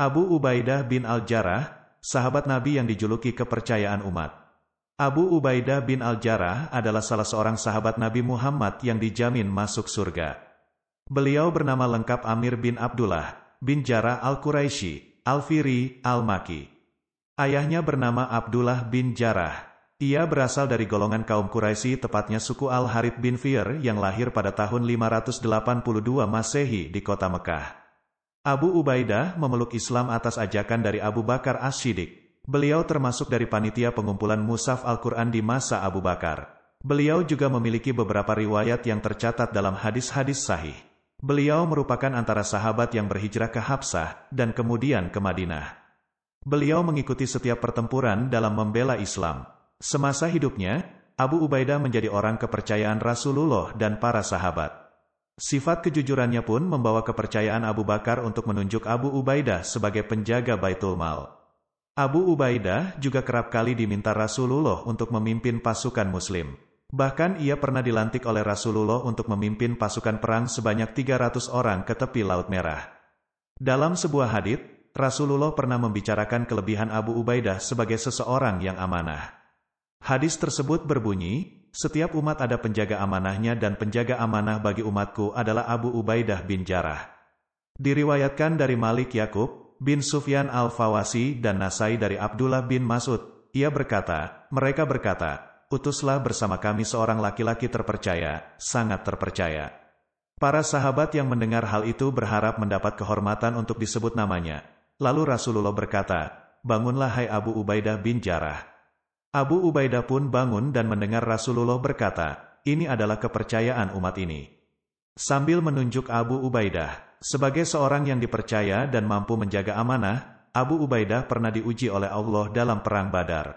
Abu Ubaidah bin al Jarah, sahabat Nabi yang dijuluki kepercayaan umat. Abu Ubaidah bin al Jarah adalah salah seorang sahabat Nabi Muhammad yang dijamin masuk surga. Beliau bernama lengkap Amir bin Abdullah, bin Jarah Al-Quraisy, Al-Firi, Al-Maki. Ayahnya bernama Abdullah bin Jarah. Ia berasal dari golongan kaum Quraisy, tepatnya suku Al-Harith bin Fir yang lahir pada tahun 582 Masehi di kota Mekah. Abu Ubaidah memeluk Islam atas ajakan dari Abu Bakar As-Siddiq. Beliau termasuk dari panitia pengumpulan Musaf Al-Quran di masa Abu Bakar. Beliau juga memiliki beberapa riwayat yang tercatat dalam hadis-hadis sahih. Beliau merupakan antara sahabat yang berhijrah ke Habsah dan kemudian ke Madinah. Beliau mengikuti setiap pertempuran dalam membela Islam. Semasa hidupnya, Abu Ubaidah menjadi orang kepercayaan Rasulullah dan para sahabat. Sifat kejujurannya pun membawa kepercayaan Abu Bakar untuk menunjuk Abu Ubaidah sebagai penjaga Baitul Mal. Abu Ubaidah juga kerap kali diminta Rasulullah untuk memimpin pasukan muslim. Bahkan ia pernah dilantik oleh Rasulullah untuk memimpin pasukan perang sebanyak 300 orang ke tepi Laut Merah. Dalam sebuah hadith, Rasulullah pernah membicarakan kelebihan Abu Ubaidah sebagai seseorang yang amanah. Hadis tersebut berbunyi, setiap umat ada penjaga amanahnya dan penjaga amanah bagi umatku adalah Abu Ubaidah bin Jarah. Diriwayatkan dari Malik Yakub bin Sufyan al-Fawasi dan Nasai dari Abdullah bin Mas'ud. Ia berkata, mereka berkata, utuslah bersama kami seorang laki-laki terpercaya, sangat terpercaya. Para sahabat yang mendengar hal itu berharap mendapat kehormatan untuk disebut namanya. Lalu Rasulullah berkata, bangunlah hai Abu Ubaidah bin Jarah Abu Ubaidah pun bangun dan mendengar Rasulullah berkata, ini adalah kepercayaan umat ini. Sambil menunjuk Abu Ubaidah, sebagai seorang yang dipercaya dan mampu menjaga amanah, Abu Ubaidah pernah diuji oleh Allah dalam Perang Badar.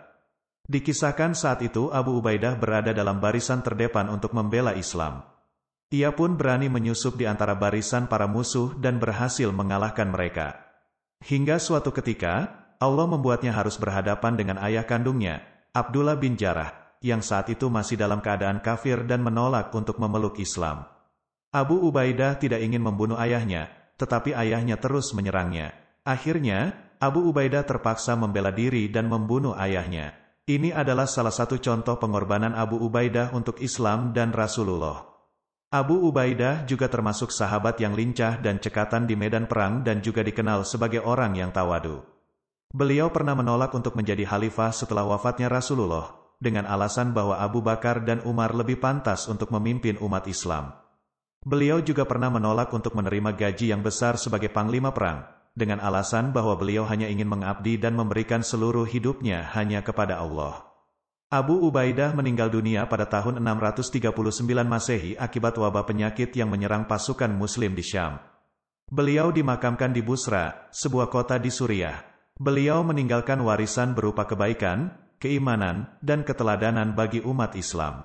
Dikisahkan saat itu Abu Ubaidah berada dalam barisan terdepan untuk membela Islam. Ia pun berani menyusup di antara barisan para musuh dan berhasil mengalahkan mereka. Hingga suatu ketika, Allah membuatnya harus berhadapan dengan ayah kandungnya, Abdullah bin Jarah, yang saat itu masih dalam keadaan kafir dan menolak untuk memeluk Islam. Abu Ubaidah tidak ingin membunuh ayahnya, tetapi ayahnya terus menyerangnya. Akhirnya, Abu Ubaidah terpaksa membela diri dan membunuh ayahnya. Ini adalah salah satu contoh pengorbanan Abu Ubaidah untuk Islam dan Rasulullah. Abu Ubaidah juga termasuk sahabat yang lincah dan cekatan di medan perang dan juga dikenal sebagai orang yang tawadu. Beliau pernah menolak untuk menjadi khalifah setelah wafatnya Rasulullah, dengan alasan bahwa Abu Bakar dan Umar lebih pantas untuk memimpin umat Islam. Beliau juga pernah menolak untuk menerima gaji yang besar sebagai panglima perang, dengan alasan bahwa beliau hanya ingin mengabdi dan memberikan seluruh hidupnya hanya kepada Allah. Abu Ubaidah meninggal dunia pada tahun 639 Masehi akibat wabah penyakit yang menyerang pasukan Muslim di Syam. Beliau dimakamkan di Busra, sebuah kota di Suriah beliau meninggalkan warisan berupa kebaikan, keimanan, dan keteladanan bagi umat Islam.